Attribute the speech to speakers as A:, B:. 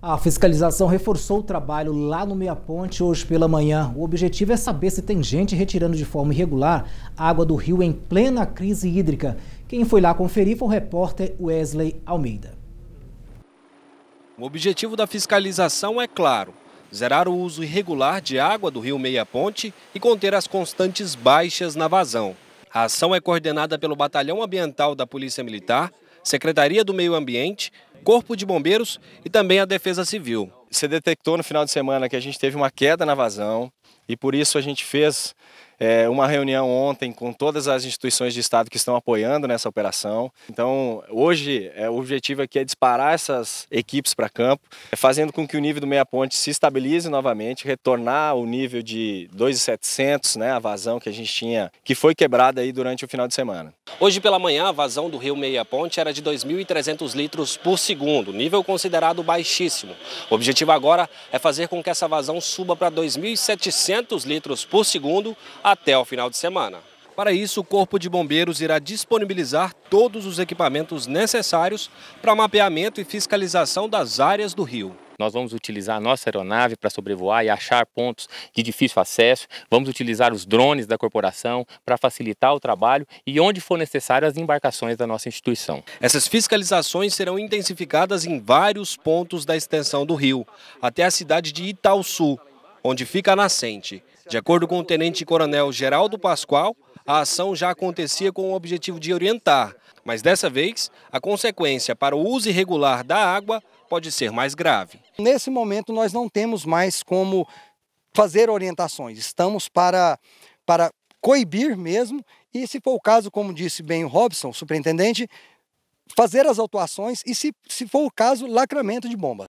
A: A fiscalização reforçou o trabalho lá no Meia Ponte hoje pela manhã. O objetivo é saber se tem gente retirando de forma irregular água do rio em plena crise hídrica. Quem foi lá conferir foi o repórter Wesley Almeida.
B: O objetivo da fiscalização é claro: zerar o uso irregular de água do rio Meia Ponte e conter as constantes baixas na vazão. A ação é coordenada pelo Batalhão Ambiental da Polícia Militar, Secretaria do Meio Ambiente, Corpo de Bombeiros e também a Defesa Civil. Você detectou no final de semana que a gente teve uma queda na vazão, e
C: por isso a gente fez é, uma reunião ontem com todas as instituições de Estado que estão apoiando nessa operação. Então, hoje, é, o objetivo aqui é disparar essas equipes para campo, é fazendo com que o nível do Meia Ponte se estabilize novamente, retornar ao nível de 2,700, né, a vazão que a gente tinha, que foi quebrada aí durante o final de semana.
B: Hoje pela manhã, a vazão do rio Meia Ponte era de 2.300 litros por segundo, nível considerado baixíssimo. O objetivo agora é fazer com que essa vazão suba para 2.700 800 litros por segundo até o final de semana. Para isso, o Corpo de Bombeiros irá disponibilizar todos os equipamentos necessários para mapeamento e fiscalização das áreas do rio. Nós vamos utilizar a nossa aeronave para sobrevoar e achar pontos de difícil acesso. Vamos utilizar os drones da corporação para facilitar o trabalho e, onde for necessário, as embarcações da nossa instituição. Essas fiscalizações serão intensificadas em vários pontos da extensão do rio, até a cidade de Itaú onde fica a nascente. De acordo com o tenente-coronel Geraldo Pascoal, a ação já acontecia com o objetivo de orientar, mas dessa vez a consequência para o uso irregular da água pode ser mais grave.
D: Nesse momento nós não temos mais como fazer orientações, estamos para, para coibir mesmo e se for o caso, como disse bem o Robson, superintendente, fazer as autuações e se, se for o caso, lacramento de bomba.